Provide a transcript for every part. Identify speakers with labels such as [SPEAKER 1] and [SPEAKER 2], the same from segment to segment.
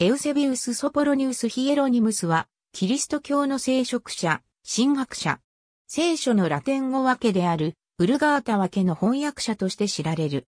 [SPEAKER 1] エウセビウス・ソポロニウス・ヒエロニムスは、キリスト教の聖職者、神学者。聖書のラテン語訳である、ウルガータ訳の翻訳者として知られる。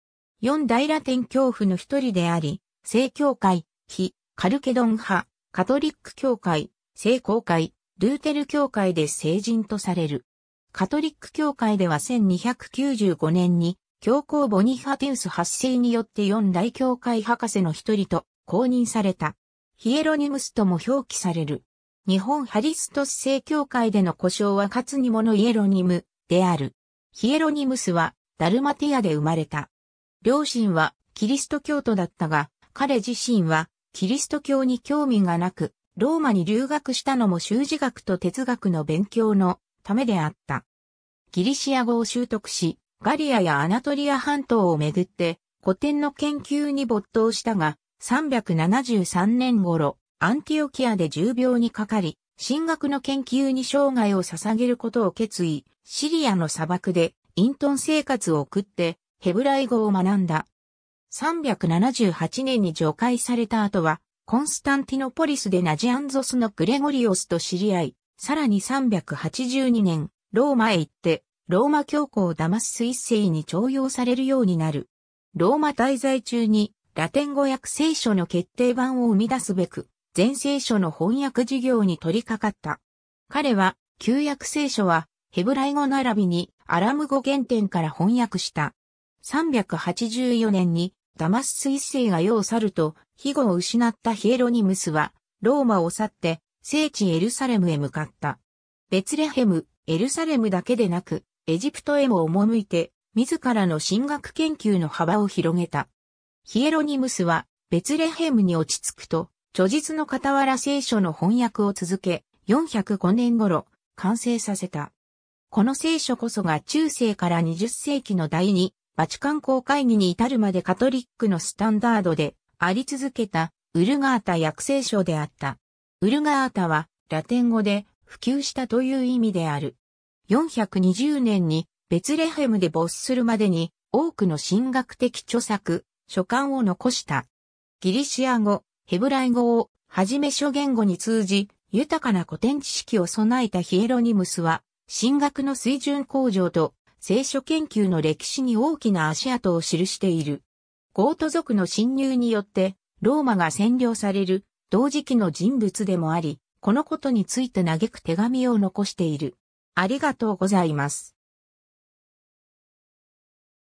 [SPEAKER 1] 四大ラテン教父の一人であり、聖教会、非、カルケドン派、カトリック教会、聖公会、ルーテル教会で聖人とされる。カトリック教会では1295年に、教皇ボニファテウス8世によって四大教会博士の一人と公認された。ヒエロニムスとも表記される。日本ハリストス正教会での故障は勝つにものイエロニムである。ヒエロニムスはダルマティアで生まれた。両親はキリスト教徒だったが、彼自身はキリスト教に興味がなく、ローマに留学したのも修士学と哲学の勉強のためであった。ギリシア語を習得し、ガリアやアナトリア半島をめぐって古典の研究に没頭したが、373年頃、アンティオキアで重病にかかり、進学の研究に生涯を捧げることを決意、シリアの砂漠で隠遁生活を送って、ヘブライ語を学んだ。378年に除外された後は、コンスタンティノポリスでナジアンゾスのグレゴリオスと知り合い、さらに382年、ローマへ行って、ローマ教皇を騙す一世に徴用されるようになる。ローマ滞在中にラテン語訳聖書の決定版を生み出すべく、全聖書の翻訳事業に取り掛かった。彼は、旧約聖書は、ヘブライ語並びにアラム語原点から翻訳した。384年にダマスス一世が世を去ると、庇護を失ったヒエロニムスは、ローマを去って、聖地エルサレムへ向かった。ベツレヘム、エルサレムだけでなく、エジプトへも赴いて、自らの神学研究の幅を広げた。ヒエロニムスは、ベツレヘムに落ち着くと、著述の傍ら聖書の翻訳を続け、405年頃、完成させた。この聖書こそが中世から20世紀の第2、バチカン公会議に至るまでカトリックのスタンダードであり続けたウルガータ訳聖書であった。ウルガータはラテン語で普及したという意味である。420年にベツレヘムで没するまでに多くの神学的著作、書簡を残した。ギリシア語、ヘブライ語をはじめ諸言語に通じ、豊かな古典知識を備えたヒエロニムスは、進学の水準向上と聖書研究の歴史に大きな足跡を記している。ゴート族の侵入によって、ローマが占領される同時期の人物でもあり、このことについて嘆く手紙を残している。ありがとうございます。